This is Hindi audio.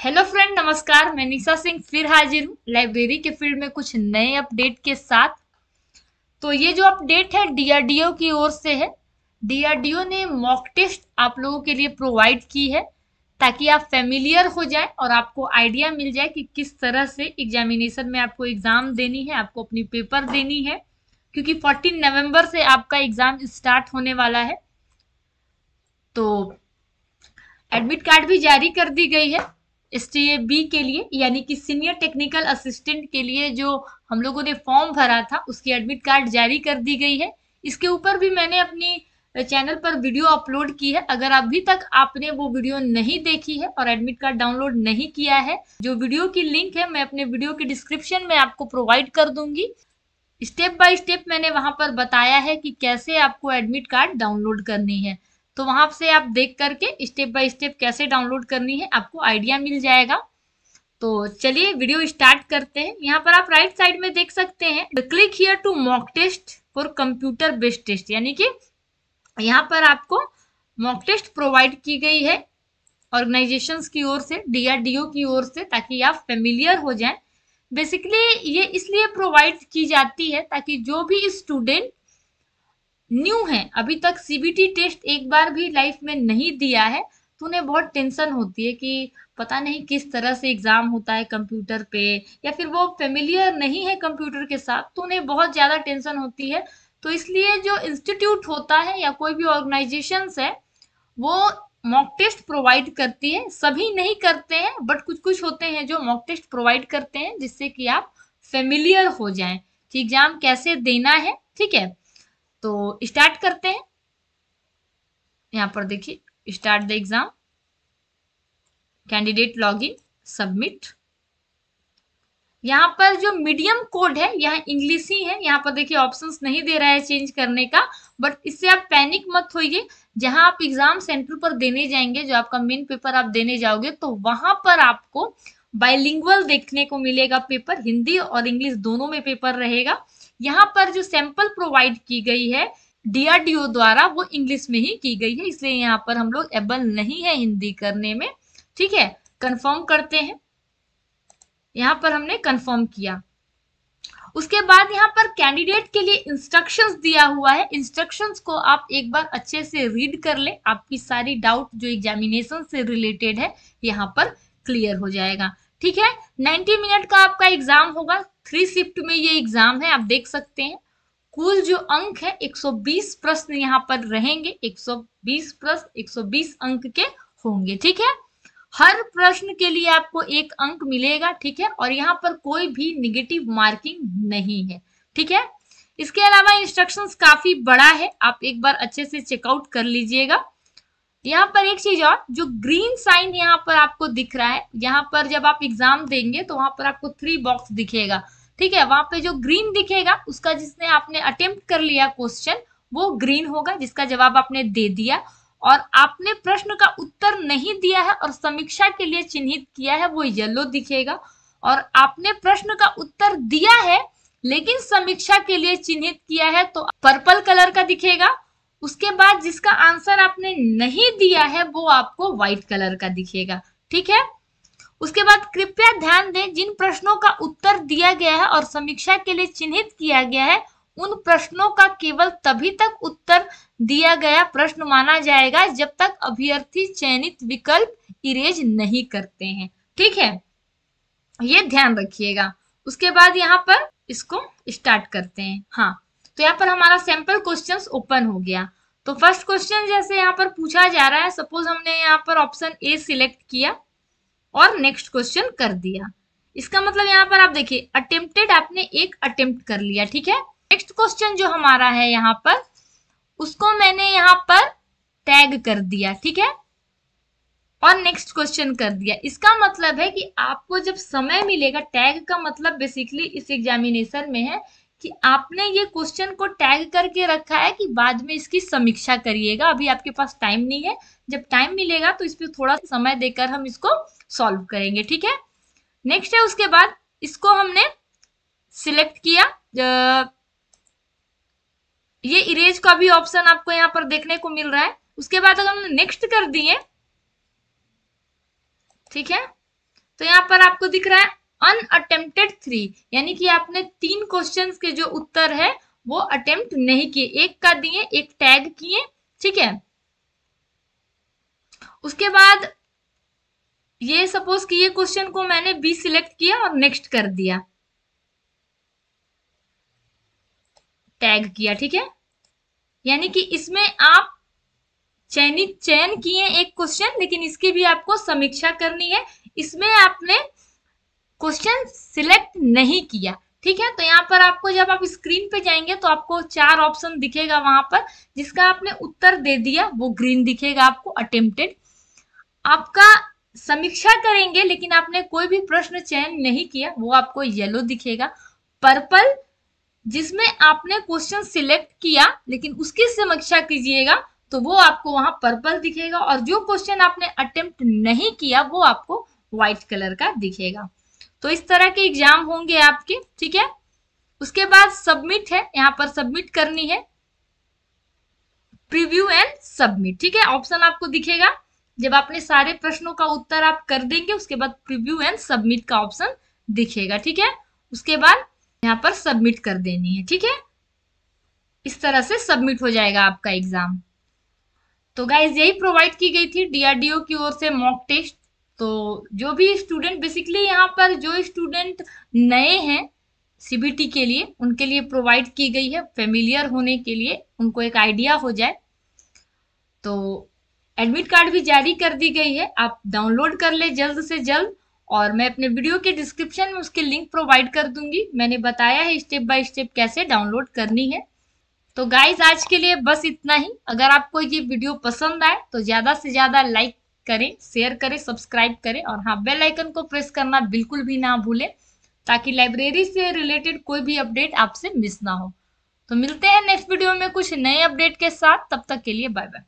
हेलो फ्रेंड नमस्कार मैं निशा सिंह फिर हाजिर हूँ लाइब्रेरी के फील्ड में कुछ नए अपडेट के साथ तो ये जो अपडेट है डीआरडीओ की ओर से है डीआरडीओ ने मॉक टेस्ट आप लोगों के लिए प्रोवाइड की है ताकि आप फेमिलियर हो जाए और आपको आइडिया मिल जाए कि किस तरह से एग्जामिनेशन में आपको एग्जाम देनी है आपको अपनी पेपर देनी है क्योंकि फोर्टीन नवम्बर से आपका एग्जाम स्टार्ट होने वाला है तो एडमिट कार्ड भी जारी कर दी गई है स्टे बी के लिए यानी कि सीनियर टेक्निकल असिस्टेंट के लिए जो हम लोगों ने फॉर्म भरा था उसकी एडमिट कार्ड जारी कर दी गई है इसके ऊपर भी मैंने अपनी चैनल पर वीडियो अपलोड की है अगर अभी तक आपने वो वीडियो नहीं देखी है और एडमिट कार्ड डाउनलोड नहीं किया है जो वीडियो की लिंक है मैं अपने वीडियो के डिस्क्रिप्शन में आपको प्रोवाइड कर दूंगी स्टेप बाय स्टेप मैंने वहां पर बताया है कि कैसे आपको एडमिट कार्ड डाउनलोड करनी है तो वहां से आप देख करके स्टेप बाय स्टेप कैसे डाउनलोड करनी है आपको आइडिया मिल जाएगा तो चलिए वीडियो स्टार्ट करते हैं यहाँ पर आप राइट साइड में देख सकते हैं click here to mock test for computer based test यानी कि यहाँ पर आपको मॉक टेस्ट प्रोवाइड की गई है ऑर्गेनाइजेशंस की ओर से डीआरडीओ की ओर से ताकि आप फेमिलियर हो जाएं बेसिकली ये इसलिए प्रोवाइड की जाती है ताकि जो भी स्टूडेंट न्यू है अभी तक सीबीटी टेस्ट एक बार भी लाइफ में नहीं दिया है तो उन्हें बहुत टेंशन होती है कि पता नहीं किस तरह से एग्ज़ाम होता है कंप्यूटर पे या फिर वो फेमिलियर नहीं है कंप्यूटर के साथ तो उन्हें बहुत ज़्यादा टेंशन होती है तो इसलिए जो इंस्टीट्यूट होता है या कोई भी ऑर्गेनाइजेशन है वो मॉक टेस्ट प्रोवाइड करती है सभी नहीं करते हैं बट कुछ कुछ होते हैं जो मॉक टेस्ट प्रोवाइड करते हैं जिससे कि आप फेमिलियर हो जाएं कि एग्ज़ाम कैसे देना है ठीक है तो स्टार्ट करते हैं यहाँ पर देखिए start the exam candidate login submit यहाँ पर जो मीडियम कोड है यहां इंग्लिश ही है यहाँ पर देखिए ऑप्शंस नहीं दे रहा है चेंज करने का बट इससे आप पैनिक मत होइए जहां आप एग्जाम सेंटर पर देने जाएंगे जो आपका मेन पेपर आप देने जाओगे तो वहां पर आपको बाइलिंगुअल देखने को मिलेगा पेपर हिंदी और इंग्लिश दोनों में पेपर रहेगा यहाँ पर जो सैंपल प्रोवाइड की गई है डीआरडीओ द्वारा वो इंग्लिश में ही की गई है इसलिए यहाँ पर हम लोग एबल नहीं है हिंदी करने में ठीक है कंफर्म करते हैं यहाँ पर हमने कंफर्म किया उसके बाद यहाँ पर कैंडिडेट के लिए इंस्ट्रक्शंस दिया हुआ है इंस्ट्रक्शंस को आप एक बार अच्छे से रीड कर ले आपकी सारी डाउट जो एग्जामिनेशन से रिलेटेड है यहाँ पर क्लियर हो जाएगा ठीक है 90 मिनट का आपका एग्जाम होगा थ्री शिफ्ट में ये एग्जाम है आप देख सकते हैं कुल जो अंक है 120 प्रश्न यहाँ पर रहेंगे 120 प्रश्न 120 अंक के होंगे ठीक है हर प्रश्न के लिए आपको एक अंक मिलेगा ठीक है और यहाँ पर कोई भी निगेटिव मार्किंग नहीं है ठीक है इसके अलावा इंस्ट्रक्शंस काफी बड़ा है आप एक बार अच्छे से चेकआउट कर लीजिएगा यहाँ पर एक चीज और जो ग्रीन साइन यहाँ पर आपको दिख रहा है यहाँ पर जब आप एग्जाम देंगे तो वहां पर आपको थ्री बॉक्स दिखेगा ठीक है वहां पे जो ग्रीन दिखेगा उसका जिसने आपने अटेम्प्ट कर लिया क्वेश्चन वो ग्रीन होगा जिसका जवाब आपने दे दिया और आपने प्रश्न का उत्तर नहीं दिया है और समीक्षा के लिए चिन्हित किया है वो येलो दिखेगा और आपने प्रश्न का उत्तर दिया है लेकिन समीक्षा के लिए चिन्हित किया है तो पर्पल कलर का दिखेगा उसके बाद जिसका आंसर आपने नहीं दिया है वो आपको व्हाइट कलर का दिखेगा ठीक है उसके बाद कृपया ध्यान दें जिन प्रश्नों का उत्तर दिया गया है और समीक्षा के लिए चिन्हित किया गया है उन प्रश्नों का केवल तभी तक उत्तर दिया गया प्रश्न माना जाएगा जब तक अभ्यर्थी चयनित विकल्प इरेज नहीं करते हैं ठीक है ये ध्यान रखिएगा उसके बाद यहाँ पर इसको स्टार्ट करते हैं हाँ तो यहाँ पर हमारा सैंपल क्वेश्चंस ओपन हो गया तो फर्स्ट क्वेश्चन जैसे यहाँ पर पूछा जा रहा है सपोज हमने यहाँ पर ऑप्शन ए सिलेक्ट किया और नेक्स्ट क्वेश्चन कर दिया इसका मतलब यहाँ पर आप देखिए अटेम्प्टेड आपने एक अटेम्प्ट कर लिया ठीक है नेक्स्ट क्वेश्चन जो हमारा है यहाँ पर उसको मैंने यहाँ पर टैग कर दिया ठीक है और नेक्स्ट क्वेश्चन कर दिया इसका मतलब है कि आपको जब समय मिलेगा टैग का मतलब बेसिकली इस एग्जामिनेशन में है कि आपने ये क्वेश्चन को टैग करके रखा है कि बाद में इसकी समीक्षा करिएगा अभी आपके पास टाइम नहीं है जब टाइम मिलेगा तो इस पर थोड़ा समय देकर हम इसको सॉल्व करेंगे ठीक है नेक्स्ट है उसके बाद इसको हमने सिलेक्ट किया ये इरेज का भी ऑप्शन आपको यहाँ पर देखने को मिल रहा है उसके बाद अगर हमने नेक्स्ट कर दिए ठीक है तो यहाँ पर आपको दिख रहा है अनअटेम्प्टेड थ्री यानी कि आपने तीन क्वेश्चंस के जो उत्तर है वो अटेम्प्ट नहीं किए एक का दिए एक टैग किए ठीक है उसके बाद ये सपोज कि ये क्वेश्चन को मैंने बी सिलेक्ट किया और नेक्स्ट कर दिया टैग किया ठीक है यानी कि इसमें आप चयनित चयन किए एक क्वेश्चन लेकिन इसकी भी आपको समीक्षा करनी है इसमें आपने क्वेश्चन सिलेक्ट नहीं किया ठीक है तो यहाँ पर आपको जब आप स्क्रीन पे जाएंगे तो आपको चार ऑप्शन दिखेगा वहां पर जिसका आपने उत्तर दे दिया वो ग्रीन दिखेगा आपको अटेम्प्टेड आपका समीक्षा करेंगे लेकिन आपने कोई भी प्रश्न चयन नहीं किया वो आपको येलो दिखेगा पर्पल जिसमें आपने क्वेश्चन सिलेक्ट किया लेकिन उसकी समीक्षा कीजिएगा तो वो आपको वहां पर्पल दिखेगा और जो क्वेश्चन आपने अटेम्प्ट नहीं किया वो आपको व्हाइट कलर का दिखेगा तो इस तरह के एग्जाम होंगे आपके ठीक है उसके बाद सबमिट है यहाँ पर सबमिट करनी है प्रीव्यू एंड सबमिट ठीक है ऑप्शन आपको दिखेगा जब आपने सारे प्रश्नों का उत्तर आप कर देंगे उसके बाद प्रीव्यू एंड सबमिट का ऑप्शन दिखेगा ठीक है उसके बाद यहाँ पर सबमिट कर देनी है ठीक है इस तरह से सबमिट हो जाएगा आपका एग्जाम तो गाइज यही प्रोवाइड की गई थी डीआरडीओ की ओर से मॉक टेस्ट तो जो भी स्टूडेंट बेसिकली यहाँ पर जो स्टूडेंट नए हैं सीबीटी के लिए उनके लिए प्रोवाइड की गई है फेमिलियर होने के लिए उनको एक आइडिया हो जाए तो एडमिट कार्ड भी जारी कर दी गई है आप डाउनलोड कर ले जल्द से जल्द और मैं अपने वीडियो के डिस्क्रिप्शन में उसके लिंक प्रोवाइड कर दूंगी मैंने बताया है स्टेप बाय स्टेप कैसे डाउनलोड करनी है तो गाइज आज के लिए बस इतना ही अगर आपको ये वीडियो पसंद आए तो ज़्यादा से ज़्यादा लाइक करें शेयर करें सब्सक्राइब करें और हाँ बेल आइकन को प्रेस करना बिल्कुल भी ना भूलें ताकि लाइब्रेरी से रिलेटेड कोई भी अपडेट आपसे मिस ना हो तो मिलते हैं नेक्स्ट वीडियो में कुछ नए अपडेट के साथ तब तक के लिए बाय बाय